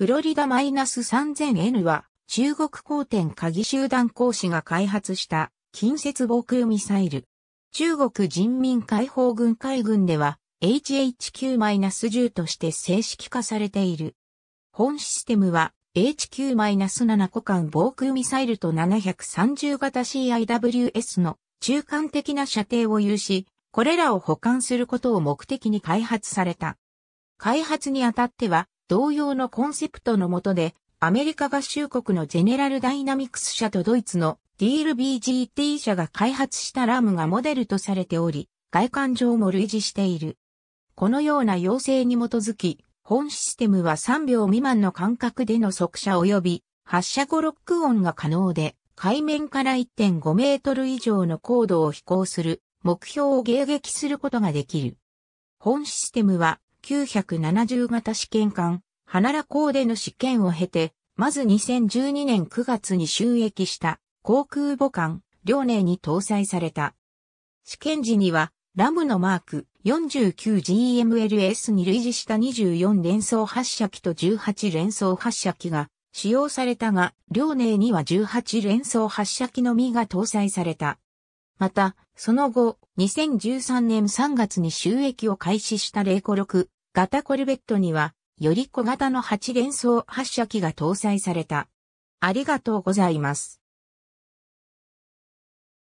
フロリダ -3000N は中国高天鍵集団講師が開発した近接防空ミサイル。中国人民解放軍海軍では HHQ-10 として正式化されている。本システムは HQ-7 個間防空ミサイルと730型 CIWS の中間的な射程を有し、これらを保管することを目的に開発された。開発にあたっては、同様のコンセプトの下で、アメリカ合衆国のゼネラルダイナミクス社とドイツのディール BGT 社が開発したラムがモデルとされており、外観上も類似している。このような要請に基づき、本システムは3秒未満の間隔での速射及び発射後ロック音が可能で、海面から1.5メートル以上の高度を飛行する目標を迎撃することができる。本システムは970型試験艦、花良港での試験を経て、まず2012年9月に収益した航空母艦、遼寧に搭載された。試験時には、ラムのマーク 49GMLS に類似した24連装発射機と18連装発射機が使用されたが、遼寧には18連装発射機のみが搭載された。また、その後、2013年3月に収益を開始した0個6型コルベットには、より小型の8連装発射機が搭載された。ありがとうございます。